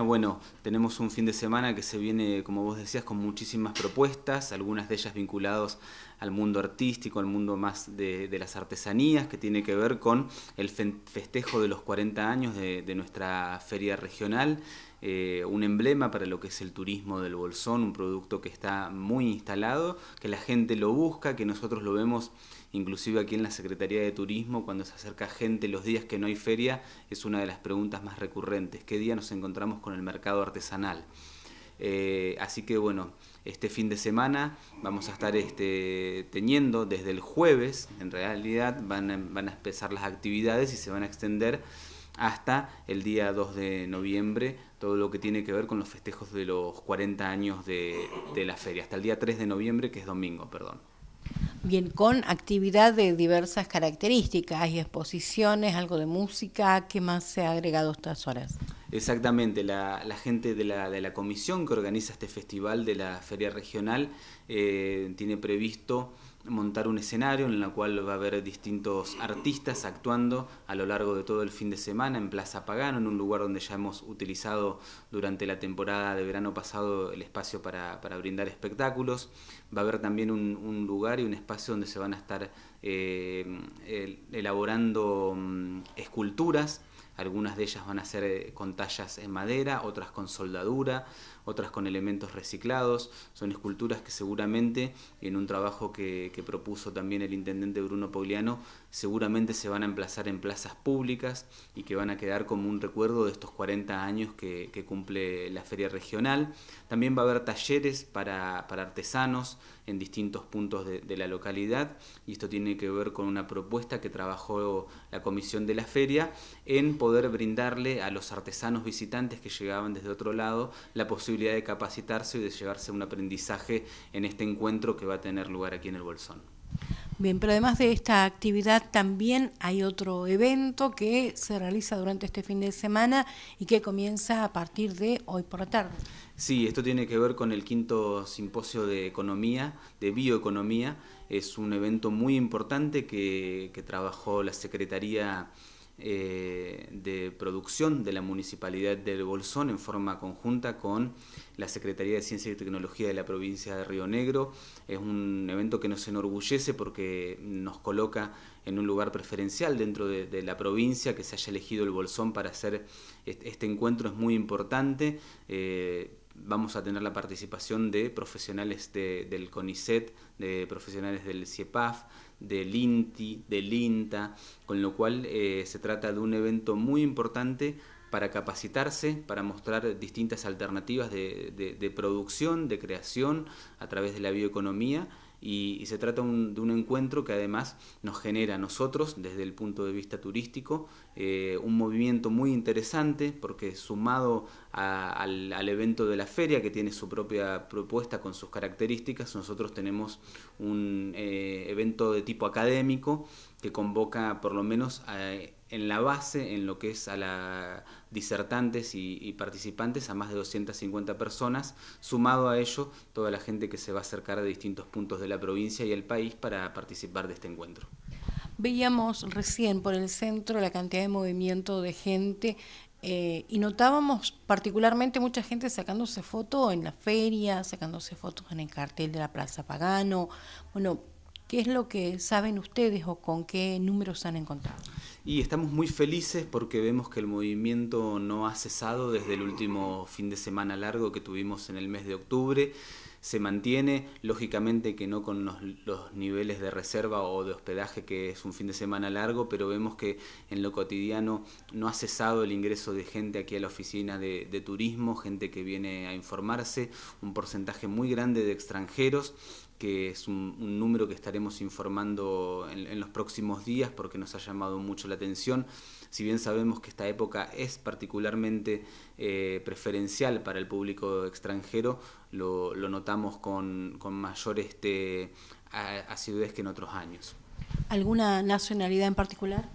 Ah, bueno, tenemos un fin de semana que se viene, como vos decías, con muchísimas propuestas, algunas de ellas vinculadas al mundo artístico, al mundo más de, las artesanías, que tiene que ver con el festejo de los 40 años de nuestra feria regional, eh, un emblema para lo que es el turismo del Bolsón, un producto que está muy instalado, que la gente lo busca, que nosotros lo vemos inclusive aquí en la Secretaría de Turismo, cuando se acerca gente los días que no hay feria, es una de las preguntas más recurrentes, ¿qué día nos encontramos con el mercado artesanal? Eh, así que bueno, este fin de semana vamos a estar este, teniendo desde el jueves, en realidad van a, van a empezar las actividades y se van a extender hasta el día 2 de noviembre, todo lo que tiene que ver con los festejos de los 40 años de, la feria, hasta el día 3 de noviembre, que es domingo, perdón. Bien, con actividad de diversas características, hay exposiciones, algo de música, ¿qué más se ha agregado estas horas? Exactamente, la, la gente de la, de la, comisión que organiza este festival de la Feria Regional eh, tiene previsto montar un escenario en el cual va a haber distintos artistas actuando a lo largo de todo el fin de semana en Plaza Pagano, en un lugar donde ya hemos utilizado durante la temporada de verano pasado el espacio para, brindar espectáculos. Va a haber también un, lugar y un espacio donde se van a estar eh, elaborando mm, esculturas algunas de ellas van a ser eh, con tallas en madera, otras con soldadura, otras con elementos reciclados. Son esculturas que seguramente, en un trabajo que, propuso también el intendente Bruno Pogliano, seguramente se van a emplazar en plazas públicas y que van a quedar como un recuerdo de estos 40 años que, cumple la feria regional. También va a haber talleres para, artesanos en distintos puntos de, de la localidad y esto tiene que ver con una propuesta que trabajó la comisión de la feria en poder poder brindarle a los artesanos visitantes que llegaban desde otro lado la posibilidad de capacitarse y de llevarse un aprendizaje en este encuentro que va a tener lugar aquí en el Bolsón. Bien, pero además de esta actividad también hay otro evento que se realiza durante este fin de semana y que comienza a partir de hoy por la tarde. Sí, esto tiene que ver con el quinto simposio de economía, de bioeconomía. Es un evento muy importante que, que trabajó la Secretaría eh, de producción de la Municipalidad del Bolsón en forma conjunta con la Secretaría de Ciencia y Tecnología de la provincia de Río Negro. Es un evento que nos enorgullece porque nos coloca en un lugar preferencial dentro de, la provincia, que se haya elegido el Bolsón para hacer este, encuentro es muy importante. Eh, vamos a tener la participación de profesionales del CONICET, de profesionales del CIEPAF, del INTI, del INTA, con lo cual eh, se trata de un evento muy importante para capacitarse, para mostrar distintas alternativas de producción, de creación a través de la bioeconomía y, se trata de un encuentro que además nos genera a nosotros, desde el punto de vista turístico, eh, un movimiento muy interesante porque sumado al, evento de la feria que tiene su propia propuesta con sus características, nosotros tenemos un eh, evento de tipo académico que convoca por lo menos a en la base, en lo que es a la disertantes y, participantes, a más de 250 personas, sumado a ello toda la gente que se va a acercar de distintos puntos de la provincia y el país para participar de este encuentro. Veíamos recién por el centro la cantidad de movimiento de gente eh, y notábamos particularmente mucha gente sacándose fotos en la feria, sacándose fotos en el cartel de la Plaza Pagano. Bueno, ¿qué es lo que saben ustedes o con qué números han encontrado? Y estamos muy felices porque vemos que el movimiento no ha cesado desde el último fin de semana largo que tuvimos en el mes de octubre se mantiene, lógicamente que no con los, los, niveles de reserva o de hospedaje que es un fin de semana largo, pero vemos que en lo cotidiano no ha cesado el ingreso de gente aquí a la oficina de, de turismo, gente que viene a informarse, un porcentaje muy grande de extranjeros que es un, número que estaremos informando en, los próximos días porque nos ha llamado mucho la atención. Si bien sabemos que esta época es particularmente eh, preferencial para el público extranjero, lo, lo notamos con, con mayor este, acidez que en otros años. ¿Alguna nacionalidad en particular?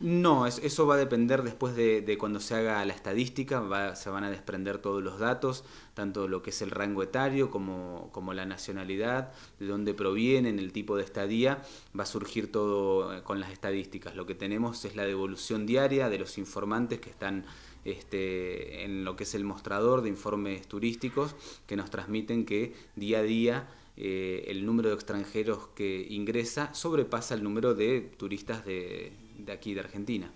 No, eso va a depender después de, cuando se haga la estadística, se van a desprender todos los datos, tanto lo que es el rango etario como, como la nacionalidad, de dónde provienen, el tipo de estadía, va a surgir todo eh, con las estadísticas. Lo que tenemos es la devolución diaria de los informantes que están este, en lo que es el mostrador de informes turísticos que nos transmiten que día a día eh, el número de extranjeros que ingresa sobrepasa el número de turistas de, de aquí de Argentina.